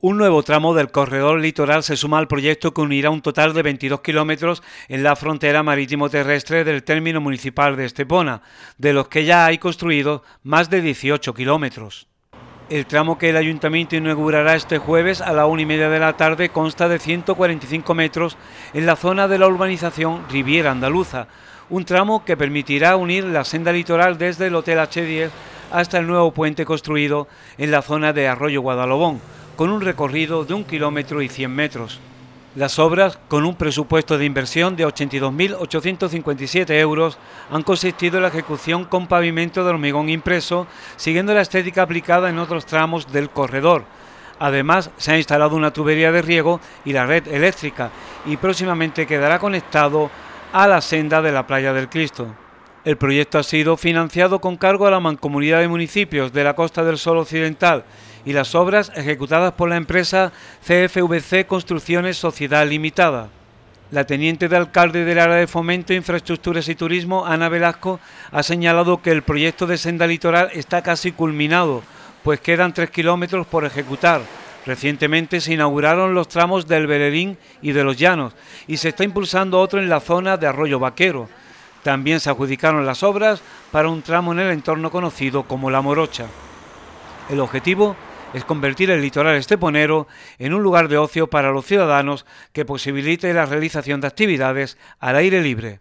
Un nuevo tramo del corredor litoral se suma al proyecto que unirá un total de 22 kilómetros en la frontera marítimo-terrestre del término municipal de Estepona, de los que ya hay construido más de 18 kilómetros. El tramo que el ayuntamiento inaugurará este jueves a la una y media de la tarde consta de 145 metros en la zona de la urbanización Riviera Andaluza, un tramo que permitirá unir la senda litoral desde el Hotel H10 hasta el nuevo puente construido en la zona de Arroyo Guadalobón con un recorrido de un kilómetro y 100 metros. Las obras, con un presupuesto de inversión de 82.857 euros, han consistido en la ejecución con pavimento de hormigón impreso, siguiendo la estética aplicada en otros tramos del corredor. Además, se ha instalado una tubería de riego y la red eléctrica, y próximamente quedará conectado a la senda de la Playa del Cristo. El proyecto ha sido financiado con cargo a la Mancomunidad de Municipios de la Costa del Sol Occidental y las obras ejecutadas por la empresa CFVC Construcciones Sociedad Limitada. La teniente de alcalde del área de fomento, infraestructuras y turismo, Ana Velasco, ha señalado que el proyecto de senda litoral está casi culminado, pues quedan tres kilómetros por ejecutar. Recientemente se inauguraron los tramos del Beredín y de los Llanos y se está impulsando otro en la zona de Arroyo Vaquero. También se adjudicaron las obras para un tramo en el entorno conocido como La Morocha. El objetivo es convertir el litoral esteponero en un lugar de ocio para los ciudadanos que posibilite la realización de actividades al aire libre.